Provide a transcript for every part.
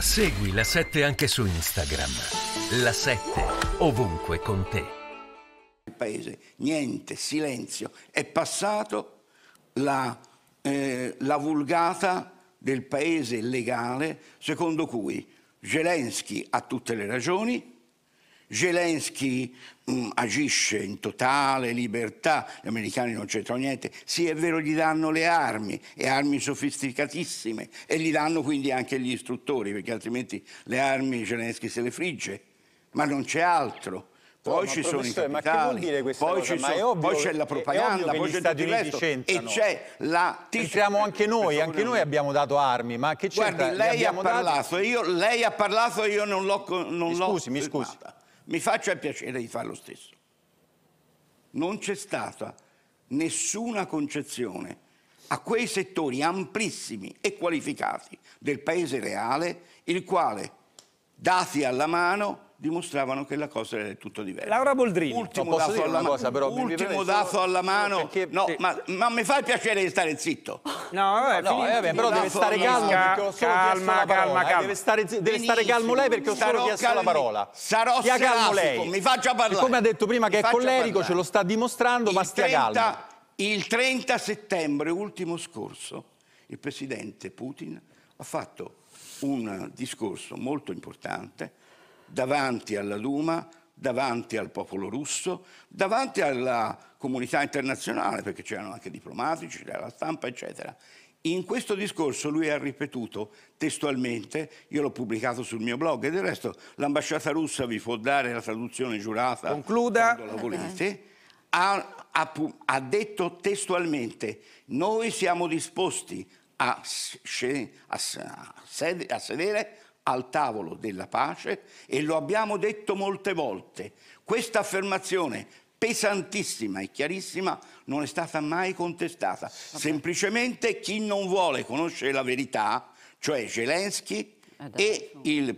Segui la 7 anche su Instagram. La 7 ovunque con te. Il paese, niente, silenzio. È passato la, eh, la vulgata del paese legale secondo cui Zelensky ha tutte le ragioni, Zelensky mh, mm, agisce in totale libertà, gli americani non c'entrano niente, sì è vero gli danno le armi, e armi sofisticatissime, e gli danno quindi anche gli istruttori, perché altrimenti le armi Zelensky se le frigge, ma non c'è altro. Poi no, ci sono i capitali, poi, cosa, so, poi c'è la propaganda, poi c'è Stati Uniti e c'è la... Entriamo anche noi, anche noi abbiamo dato armi, ma che c'entra? Guardi, lei ha parlato, io, lei ha parlato e io non l'ho... scusi, mi scusi mi faccia il piacere di fare lo stesso. Non c'è stata nessuna concezione a quei settori amplissimi e qualificati del paese reale, il quale, dati alla mano, dimostravano che la cosa era tutto diversa. Laura Boldrini. Ultimo dato, dire alla, cosa, però, ultimo dato alla mano. perché, no, sì. ma, ma, mi fa il piacere di stare zitto. No, vabbè, no, finito, eh, vabbè però deve stare calmo perché ho solo calma, parola, calma. Eh, deve, stare, deve stare, calmo lei perché ho solo chiesto calmi. la parola. Sarò stia calmo lei. Mi faccia parlare. E come ha detto prima mi che è collerico, parlare. ce lo sta dimostrando, il ma stia 30, calmo. Il 30 settembre ultimo scorso il presidente Putin ha fatto un discorso molto importante davanti alla Duma, davanti al popolo russo, davanti alla comunità internazionale, perché c'erano anche diplomatici, c'era la stampa, eccetera. In questo discorso lui ha ripetuto testualmente, io l'ho pubblicato sul mio blog e del resto l'ambasciata russa vi può dare la traduzione giurata Concluda. quando la volete, ha, ha, ha detto testualmente noi siamo disposti a, a, a sedere al tavolo della pace e lo abbiamo detto molte volte. Questa affermazione pesantissima e chiarissima non è stata mai contestata. Okay. Semplicemente chi non vuole conoscere la verità, cioè Zelensky eh e il,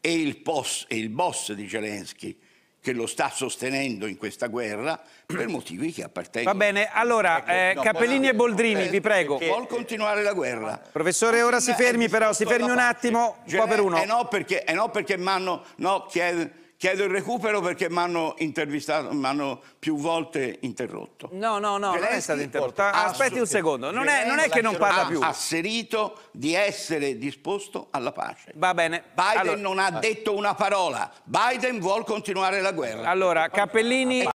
e, il boss, e il boss di Zelensky, che lo sta sostenendo in questa guerra per motivi che appartengono. Va bene, allora ecco, eh, no, Capellini e Boldrini, eh, vi prego. Vuol continuare la guerra. Professore, ora si fermi però, si ecco, fermi un attimo, un po' per uno. Eh no, perché, eh no, perché mi hanno... No, chiede chiedo il recupero perché mi hanno intervistato, mi hanno più volte interrotto. No, no, no, Zelensky non è stato interrotto. Ah, aspetti un secondo, non è, non è, che non parla più. Ha asserito di essere disposto alla pace. Va bene. Biden allora, non ha detto una parola, Biden vuole continuare la guerra. Allora, Cappellini...